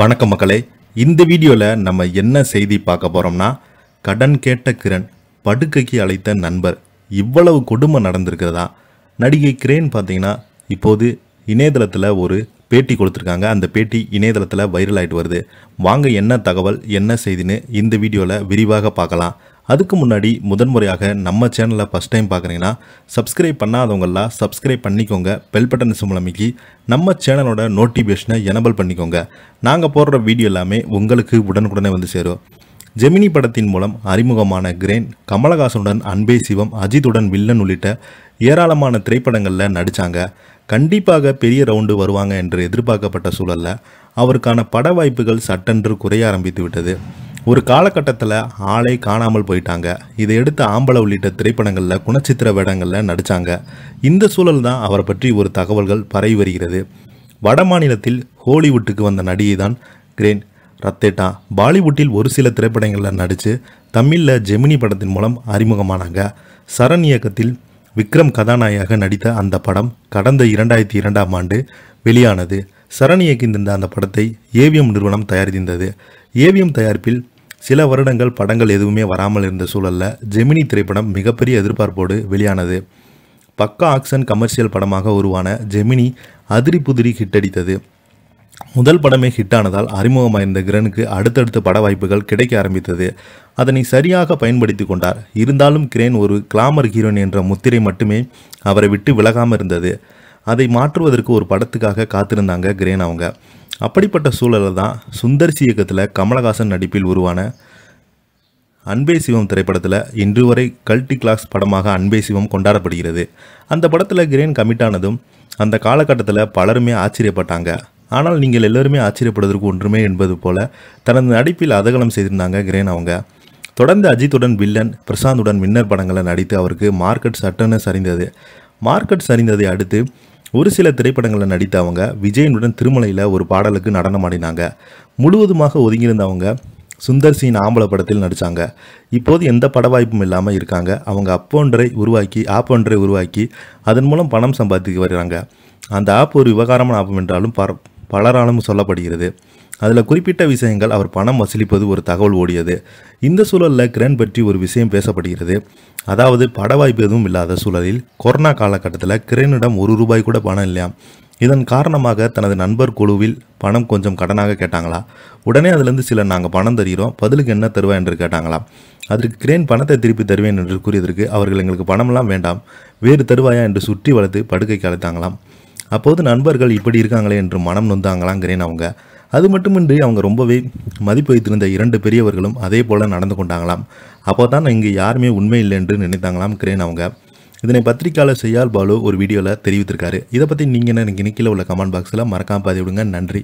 வணக்கம் மக்களே இந்த வீடியோவில் நம்ம என்ன செய்தி பார்க்க போகிறோம்னா கடன் கேட்ட கிரண் படுக்கைக்கு அழைத்த நண்பர் இவ்வளவு கொடுமை நடந்திருக்கிறதா நடிகை கிரேன் பார்த்தீங்கன்னா இப்போது இணையதளத்தில் ஒரு பேட்டி கொடுத்துருக்காங்க அந்த பேட்டி இணையதளத்தில் வைரல் ஆகிட்டு வருது வாங்க என்ன தகவல் என்ன செய்தின்னு இந்த வீடியோவில் விரிவாக பார்க்கலாம் அதுக்கு முன்னாடி முதன்முறையாக நம்ம சேனலில் ஃபஸ்ட் டைம் பார்க்குறீங்கன்னா சப்ஸ்கிரைப் பண்ணாதவங்களா சப்ஸ்கிரைப் பண்ணிக்கோங்க பெல் பட்டன் சிம்பளமிக்கி நம்ம சேனலோட நோட்டிஃபிகேஷனை எனபிள் பண்ணிக்கோங்க நாங்கள் போடுற வீடியோ எல்லாமே உங்களுக்கு உடனுக்குடனே வந்து சேரும் ஜெமினி படத்தின் மூலம் அறிமுகமான கிரேன் கமலஹாசனுடன் அன்பே சிவம் அஜித்துடன் வில்லன் உள்ளிட்ட ஏராளமான திரைப்படங்களில் நடித்தாங்க கண்டிப்பாக பெரிய ரவுண்டு வருவாங்க என்று எதிர்பார்க்கப்பட்ட சூழலில் அவருக்கான பட வாய்ப்புகள் சட்டென்று குறைய ஆரம்பித்து விட்டது ஒரு காலகட்டத்தில் ஆளே காணாமல் போயிட்டாங்க இதை எடுத்து ஆம்பளை உள்ளிட்ட திரைப்படங்களில் குணச்சித்திர வேடங்களில் நடித்தாங்க இந்த சூழல் தான் அவரை பற்றி ஒரு தகவல்கள் பரவி வருகிறது வட மாநிலத்தில் ஹோலிவுட்டுக்கு வந்த நடிகை தான் கிரேன் ரத்தேட்டா பாலிவுட்டில் ஒரு சில திரைப்படங்களில் நடித்து தமிழில் ஜெமினி படத்தின் மூலம் அறிமுகமானாங்க சரண் இயக்கத்தில் விக்ரம் கதாநாயகாக நடித்த அந்த படம் கடந்த இரண்டாயிரத்தி இரண்டாம் ஆண்டு வெளியானது சரண் இயக்கியிருந்த அந்த படத்தை ஏவிஎம் நிறுவனம் தயாரித்திருந்தது ஏவிஎம் தயாரிப்பில் சில வருடங்கள் படங்கள் எதுவுமே வராமல் இருந்த சூழலில் ஜெமினி திரைப்படம் மிகப்பெரிய எதிர்பார்ப்போடு வெளியானது பக்கா ஆக்ஷன் கமர்ஷியல் படமாக உருவான ஜெமினி அதிரி புதிரி ஹிட்டடித்தது முதல் படமே ஹிட்டானதால் அறிமுகமாயிருந்த கிரனுக்கு அடுத்தடுத்த பட வாய்ப்புகள் கிடைக்க ஆரம்பித்தது அதனை சரியாக பயன்படுத்தி கொண்டார் இருந்தாலும் கிரேன் ஒரு கிளாமர் ஹீரோன் என்ற முத்திரை மட்டுமே அவரை விட்டு விலகாமல் இருந்தது அதை மாற்றுவதற்கு ஒரு படத்துக்காக காத்திருந்தாங்க கிரேன் அவங்க அப்படிப்பட்ட சூழலில் தான் சுந்தர்சி இயக்கத்தில் கமலஹாசன் நடிப்பில் உருவான அன்பே சிவம் திரைப்படத்தில் இன்று வரை கல்டி கிளாஸ் படமாக அன்பே சிவம் கொண்டாடப்படுகிறது அந்த படத்தில் கிரேன் கமிட்டானதும் அந்த காலகட்டத்தில் பலருமே ஆச்சரியப்பட்டாங்க ஆனால் நீங்கள் எல்லோருமே ஆச்சரியப்படுவதற்கு ஒன்றுமே என்பது போல தனது நடிப்பில் அதகலம் செய்திருந்தாங்க கிரேன் அவங்க தொடர்ந்து அஜித்துடன் வில்லன் பிரசாந்துடன் மின்னர் படங்களை நடித்து அவருக்கு மார்க்கெட் சட்டன்னு சரிந்தது மார்க்கெட் சரிந்ததை அடுத்து ஒரு சில திரைப்படங்களில் நடித்த அவங்க விஜயனுடன் திருமலையில் ஒரு பாடலுக்கு நடனம் ஆடினாங்க முழுவதுமாக ஒதுங்கியிருந்தவங்க சுந்தர் சிங் ஆம்பள படத்தில் நடித்தாங்க இப்போது எந்த பட வாய்ப்பும் இல்லாமல் இருக்காங்க அவங்க அப்போன்றை உருவாக்கி ஆப் ஒன்றரை உருவாக்கி அதன் மூலம் பணம் சம்பாதித்து வருகிறாங்க அந்த ஆப் ஒரு விவகாரமான ஆப் என்றாலும் பலராலும் சொல்லப்படுகிறது அதில் குறிப்பிட்ட விஷயங்கள் அவர் பணம் வசூலிப்பது ஒரு தகவல் ஓடியது இந்த சூழலில் கிரண் பற்றி ஒரு விஷயம் பேசப்படுகிறது அதாவது பட வாய்ப்பு எதுவும் இல்லாத சூழலில் கொரோனா காலகட்டத்தில் கிரனிடம் ஒரு ரூபாய் கூட பணம் இல்லையாம் இதன் காரணமாக தனது நண்பர் குழுவில் பணம் கொஞ்சம் கடனாக கேட்டாங்களா உடனே அதுலேருந்து சில நாங்கள் பணம் தருகிறோம் பதிலுக்கு என்ன தருவா என்று கேட்டாங்களாம் அதற்கு கிரேன் பணத்தை திருப்பி தருவேன் என்று கூறியதற்கு அவர்கள் எங்களுக்கு பணமெல்லாம் வேண்டாம் வேறு தருவாயா என்று சுற்றி வளர்த்து படுக்கைக்கு அழைத்தாங்களாம் அப்போது நண்பர்கள் இப்படி இருக்காங்களே என்று மனம் நொந்தாங்களாங்கிறேன் அவங்க அது மட்டுமின்றி அவங்க ரொம்பவே மதிப்பு வைத்திருந்த இரண்டு பெரியவர்களும் அதே போல் நடந்து கொண்டாங்களாம் அப்போ தான் இங்கே யாருமே உண்மை இல்லை என்று நினைத்தாங்களாம் கிரேன் அவங்க இதனை பத்திரிக்கையாளர் செய்யால் பாலு ஒரு வீடியோவில் தெரிவித்திருக்காரு இதை பற்றி நீங்கள் என்ன இன்னைக்கு உள்ள கமெண்ட் பாக்ஸில் மறக்காமல் பாதி விடுங்க நன்றி